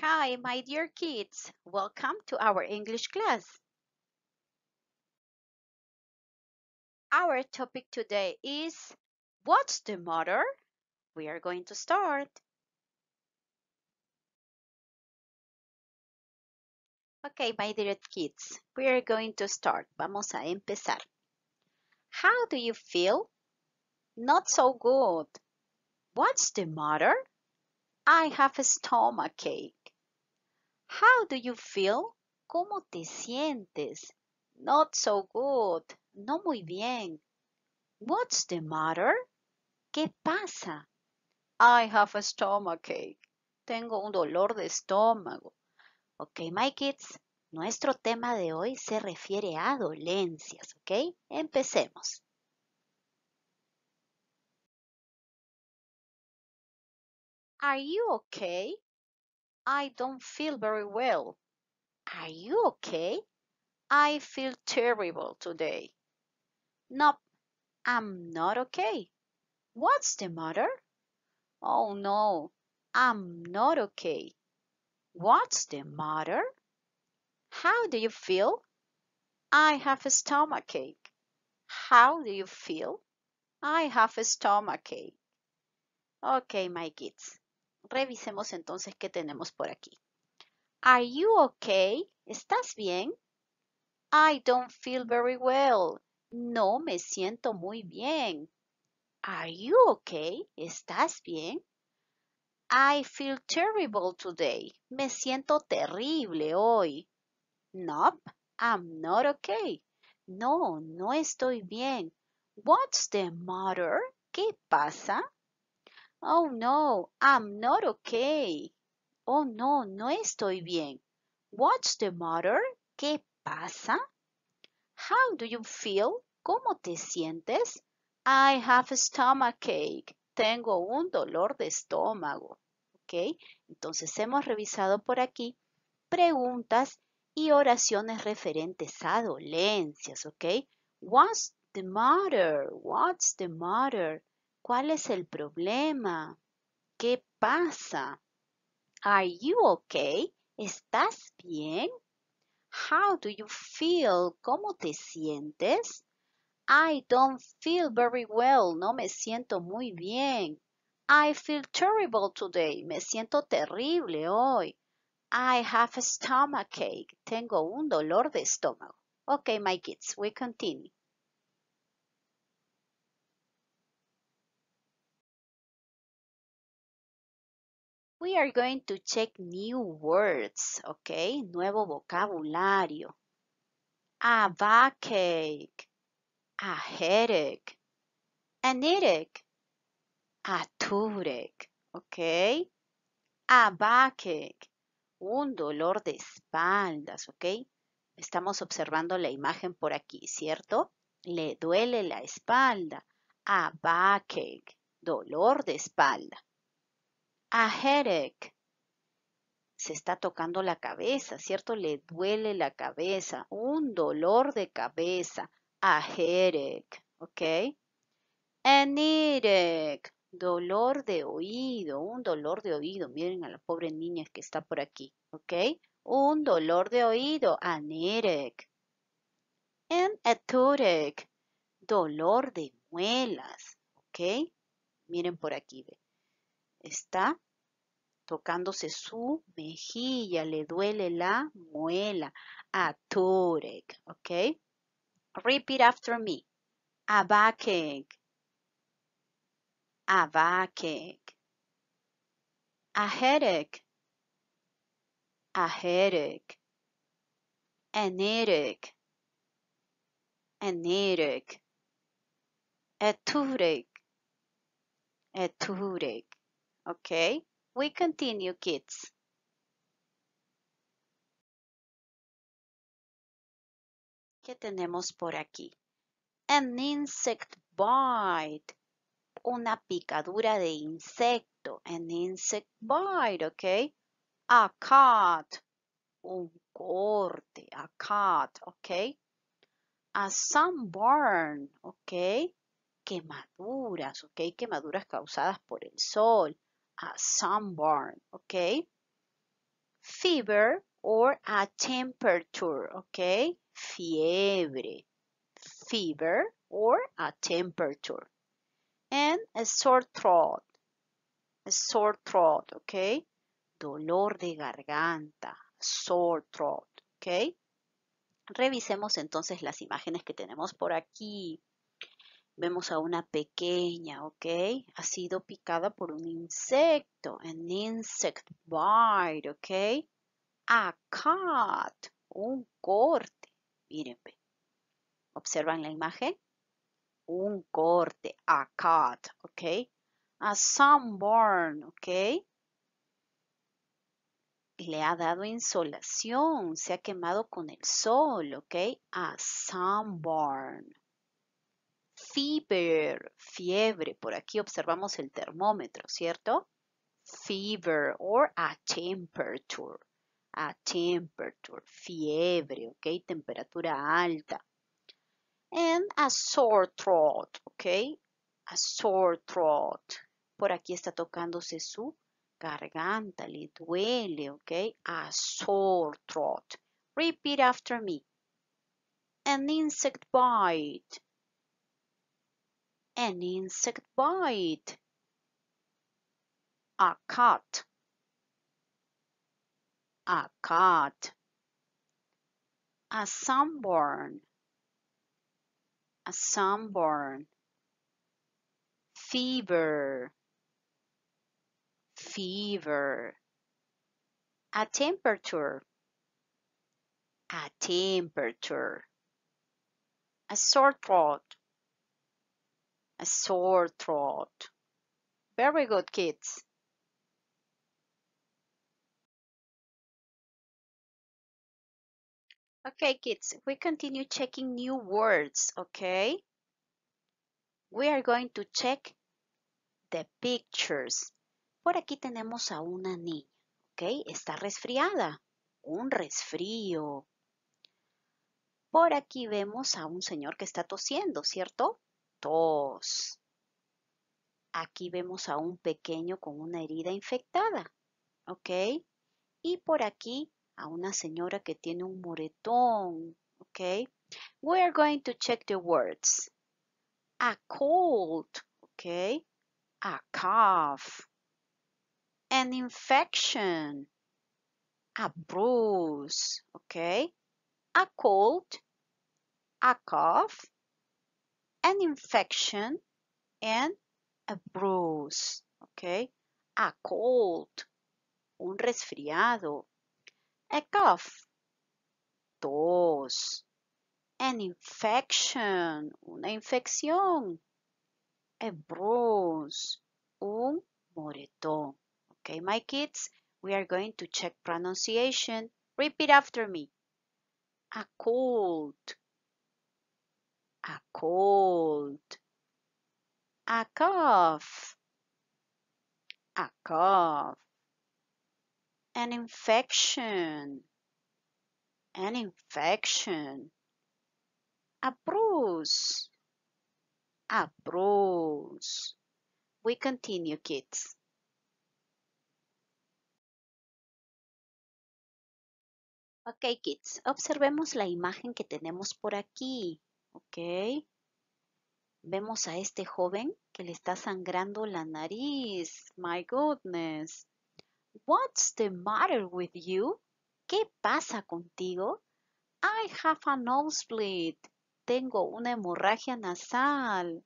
Hi, my dear kids. Welcome to our English class. Our topic today is What's the matter? We are going to start. Okay, my dear kids, we are going to start. Vamos a empezar. How do you feel? Not so good. What's the matter? I have a stomachache. How do you feel? ¿Cómo te sientes? Not so good. No muy bien. What's the matter? ¿Qué pasa? I have a stomachache. Tengo un dolor de estómago. Okay, my kids. Nuestro tema de hoy se refiere a dolencias, Okay, Empecemos. Are you okay? I don't feel very well. Are you okay? I feel terrible today. Nope, I'm not okay. What's the matter? Oh no, I'm not okay. What's the matter? How do you feel? I have a stomachache. How do you feel? I have a stomachache. Okay, my kids. Revisemos entonces qué tenemos por aquí. Are you okay? ¿Estás bien? I don't feel very well. No me siento muy bien. Are you okay? ¿Estás bien? I feel terrible today. Me siento terrible hoy. No, I'm not okay. No, no estoy bien. What's the matter? ¿Qué pasa? Oh no, I'm not okay. Oh no, no estoy bien. What's the matter? ¿Qué pasa? How do you feel? ¿Cómo te sientes? I have a stomachache. Tengo un dolor de estómago. ¿Ok? Entonces hemos revisado por aquí preguntas y oraciones referentes a dolencias. ¿Ok? What's the matter? What's the matter? ¿Cuál es el problema? ¿Qué pasa? Are you okay? ¿Estás bien? How do you feel? ¿Cómo te sientes? I don't feel very well. No me siento muy bien. I feel terrible today. Me siento terrible hoy. I have a stomachache. Tengo un dolor de estómago. Okay, my kids, we continue. We are going to check new words, okay? Nuevo vocabulario. A backache, a headache, an headache, a toothache, ¿ok? A backache, un dolor de espaldas, ¿ok? Estamos observando la imagen por aquí, ¿cierto? Le duele la espalda. A backache, dolor de espalda. A headache. Se está tocando la cabeza, ¿cierto? Le duele la cabeza. Un dolor de cabeza. A headache. ¿Ok? An Dolor de oído. Un dolor de oído. Miren a la pobre niña que está por aquí. ¿Ok? Un dolor de oído. An headache. An a toothache. Dolor de muelas. ¿Ok? Miren por aquí, ve. Está tocándose su mejilla, le duele la muela. A turek, ¿ok? Repeat after me. A Abacache. A headache. A headache. a headache. a A toothache. A toothache. Okay, we continue, kids. ¿Qué tenemos por aquí? An insect bite. Una picadura de insecto. An insect bite, ok. A cut. Un corte. A cut, ok. A sunburn, ok. Quemaduras, ok. Quemaduras causadas por el sol a sunburn, ¿ok? Fever or a temperature, ¿ok? Fiebre, fever or a temperature. And a sore throat, a sore throat, ¿ok? Dolor de garganta, sore throat, ¿ok? Revisemos entonces las imágenes que tenemos por aquí. Vemos a una pequeña, ¿ok? Ha sido picada por un insecto, an insect bite, ¿ok? A cut, un corte. Miren, ¿observan la imagen? Un corte, a cut, ¿ok? A sunburn, ¿ok? le ha dado insolación, se ha quemado con el sol, ¿ok? A sunburn fever, fiebre. Por aquí observamos el termómetro, ¿cierto? Fever or a temperature. A temperature, fiebre, ¿ok? Temperatura alta. And a sore throat, ¿ok? A sore throat. Por aquí está tocándose su garganta, le duele, ¿ok? A sore throat. Repeat after me. An insect bite. An insect bite. A cut, A cut, A sunburn. A sunburn. Fever. Fever. A temperature. A temperature. A sore throat a sore throat. Very good, kids. Okay, kids, we continue checking new words, okay? We are going to check the pictures. Por aquí tenemos a una niña, ¿ok? Está resfriada, un resfrío. Por aquí vemos a un señor que está tosiendo, ¿cierto? Aquí vemos a un pequeño con una herida infectada, ¿ok? Y por aquí a una señora que tiene un moretón, ¿ok? We are going to check the words. A cold, ¿ok? A cough. An infection. A bruise, ¿ok? A cold. A cough. an infection and a bruise, okay? A cold, un resfriado, a cough, tos, an infection, una infección, a bruise, un moretón. Okay, my kids, we are going to check pronunciation. Repeat after me. A cold, a cold, a cough, a cough, an infection, an infection, a bruise, a bruise. We continue, kids. Ok, kids, observemos la imagen que tenemos por aquí. Ok. Vemos a este joven que le está sangrando la nariz. My goodness. What's the matter with you? ¿Qué pasa contigo? I have a nosebleed. Tengo una hemorragia nasal.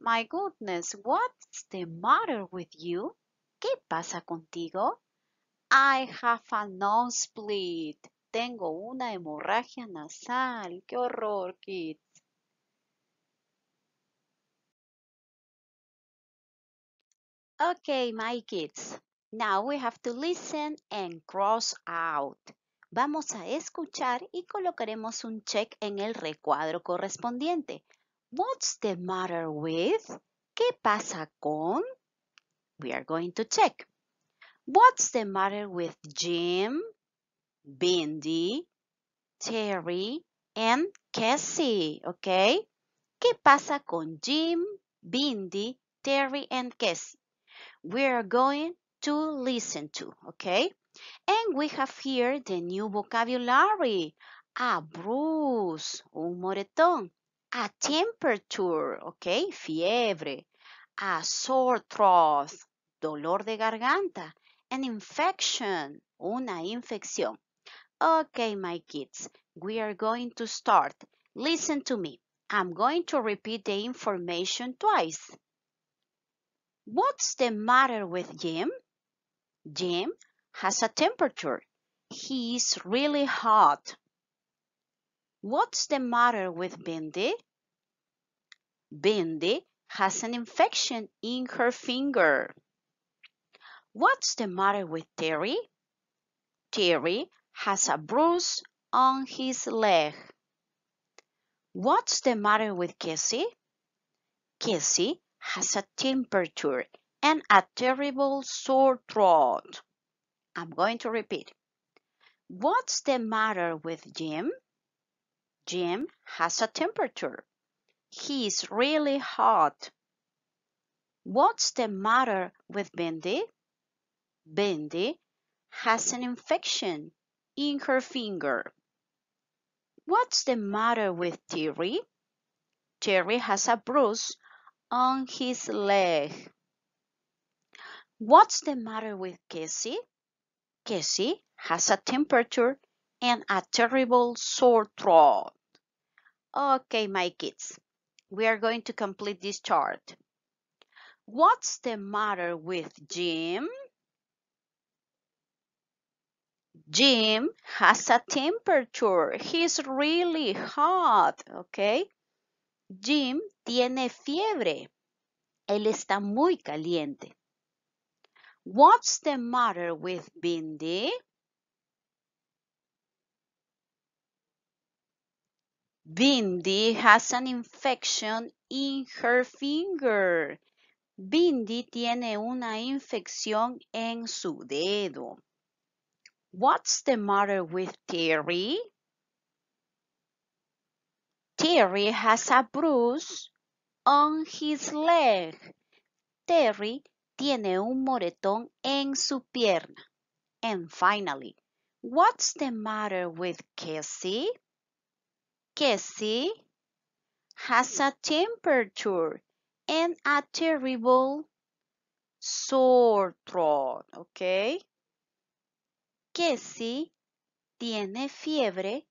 My goodness, what's the matter with you? ¿Qué pasa contigo? I have a nosebleed. Tengo una hemorragia nasal. ¡Qué horror, kid. Okay, my kids. Now we have to listen and cross out. Vamos a escuchar y colocaremos un check en el recuadro correspondiente. What's the matter with? ¿Qué pasa con? We are going to check. What's the matter with Jim, Bindi, Terry, and Cassie? Okay? ¿Qué pasa con Jim, Bindi, Terry, and Cassie? we are going to listen to, okay? And we have here the new vocabulary. A bruise, un moretón. A temperature, okay? Fiebre. A sore throat, dolor de garganta. An infection, una infección. Okay, my kids, we are going to start. Listen to me. I'm going to repeat the information twice. What's the matter with Jim? Jim has a temperature. He's really hot. What's the matter with Bindi? Bindi has an infection in her finger. What's the matter with Terry? Terry has a bruise on his leg. What's the matter with Kissy? Kissy has a temperature and a terrible sore throat. I'm going to repeat. What's the matter with Jim? Jim has a temperature. He's really hot. What's the matter with Bendy? Bendy has an infection in her finger. What's the matter with Terry? Terry has a bruise on his leg. What's the matter with Casey? Casey has a temperature and a terrible sore throat. Okay, my kids, we are going to complete this chart. What's the matter with Jim? Jim has a temperature. He's really hot, okay? Jim tiene fiebre. Él está muy caliente. What's the matter with Bindi? Bindi has an infection in her finger. Bindi tiene una infección en su dedo. What's the matter with Terry? Terry has a bruise on his leg. Terry tiene un moretón en su pierna. And finally, what's the matter with Casey? Casey has a temperature and a terrible sore throat, okay? Casey tiene fiebre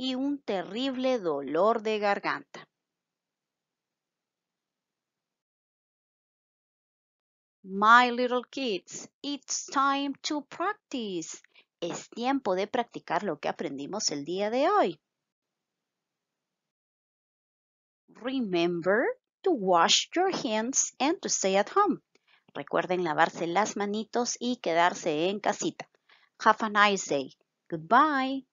y un terrible dolor de garganta. My little kids, it's time to practice. Es tiempo de practicar lo que aprendimos el día de hoy. Remember to wash your hands and to stay at home. Recuerden lavarse las manitos y quedarse en casita. Have a nice day. Goodbye.